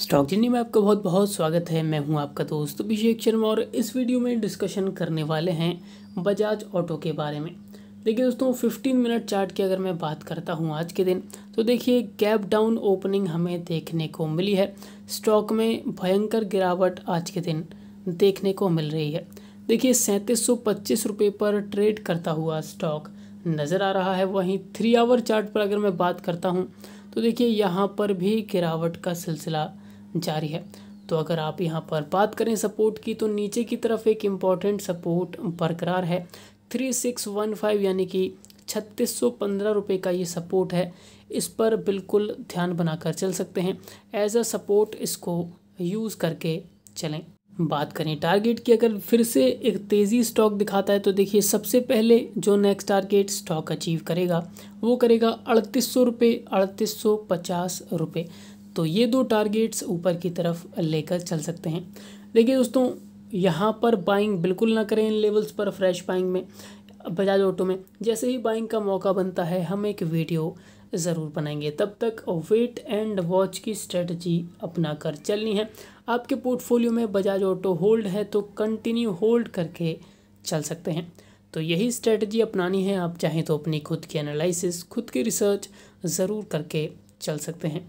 stock जिन्नी में आपका बहुत बहुत स्वागत है मैं हूं आपका दोस्त अभिषेक शर्मा और इस वीडियो में डिस्कशन करने वाले हैं बजाज ऑटो के बारे में देखिए दोस्तों 15 मिनट चार्ट की अगर मैं बात करता हूं आज के दिन तो देखिए गैप डाउन ओपनिंग हमें देखने को मिली है स्टॉक में भयंकर गिरावट आज के दिन देखने को मिल रही है देखिए सैंतीस सौ पर ट्रेड करता हुआ स्टॉक नज़र आ रहा है वहीं थ्री आवर चार्ट पर अगर मैं बात करता हूँ तो देखिए यहाँ पर भी गिरावट का सिलसिला जारी है तो अगर आप यहाँ पर बात करें सपोर्ट की तो नीचे की तरफ एक इम्पॉर्टेंट सपोर्ट बरकरार है थ्री सिक्स वन फाइव यानी कि छत्तीस सौ पंद्रह रुपये का ये सपोर्ट है इस पर बिल्कुल ध्यान बनाकर चल सकते हैं एज अ सपोर्ट इसको यूज़ करके चलें बात करें टारगेट की अगर फिर से एक तेज़ी स्टॉक दिखाता है तो देखिए सबसे पहले जो नेक्स्ट टारगेट स्टॉक अचीव करेगा वो करेगा अड़तीस सौ रुपये अड़तीस सौ पचास रुपये तो ये दो टारगेट्स ऊपर की तरफ लेकर चल सकते हैं देखिए दोस्तों यहाँ पर बाइंग बिल्कुल ना करें इन लेवल्स पर फ्रेश बाइंग में बजाज ऑटो में जैसे ही बाइंग का मौका बनता है हम एक वीडियो ज़रूर बनाएंगे तब तक वेट एंड वॉच की स्ट्रेटजी अपना कर चलनी है आपके पोर्टफोलियो में बजाज ऑटो होल्ड है तो कंटिन्यू होल्ड करके चल सकते हैं तो यही स्ट्रेटजी अपनानी है आप चाहें तो अपनी खुद की एनालिसिस खुद की रिसर्च ज़रूर करके चल सकते हैं